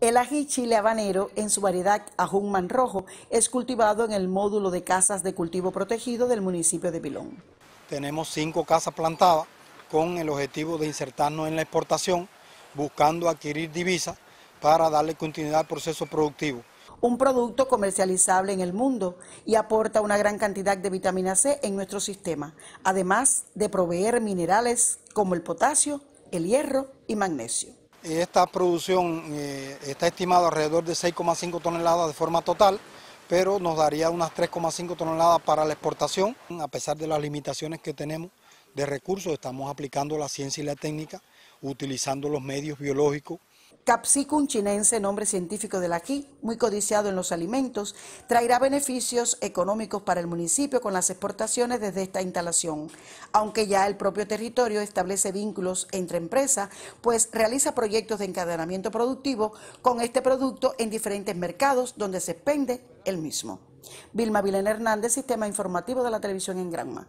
El ají chile habanero, en su variedad ajún rojo, es cultivado en el módulo de casas de cultivo protegido del municipio de Pilón. Tenemos cinco casas plantadas con el objetivo de insertarnos en la exportación, buscando adquirir divisas para darle continuidad al proceso productivo. Un producto comercializable en el mundo y aporta una gran cantidad de vitamina C en nuestro sistema, además de proveer minerales como el potasio, el hierro y magnesio. Esta producción eh, está estimada alrededor de 6,5 toneladas de forma total, pero nos daría unas 3,5 toneladas para la exportación. A pesar de las limitaciones que tenemos de recursos, estamos aplicando la ciencia y la técnica, utilizando los medios biológicos Capsicum chinense, nombre científico del ají, muy codiciado en los alimentos, traerá beneficios económicos para el municipio con las exportaciones desde esta instalación, aunque ya el propio territorio establece vínculos entre empresas, pues realiza proyectos de encadenamiento productivo con este producto en diferentes mercados donde se expende el mismo. Vilma Vilena Hernández, Sistema Informativo de la Televisión en Granma.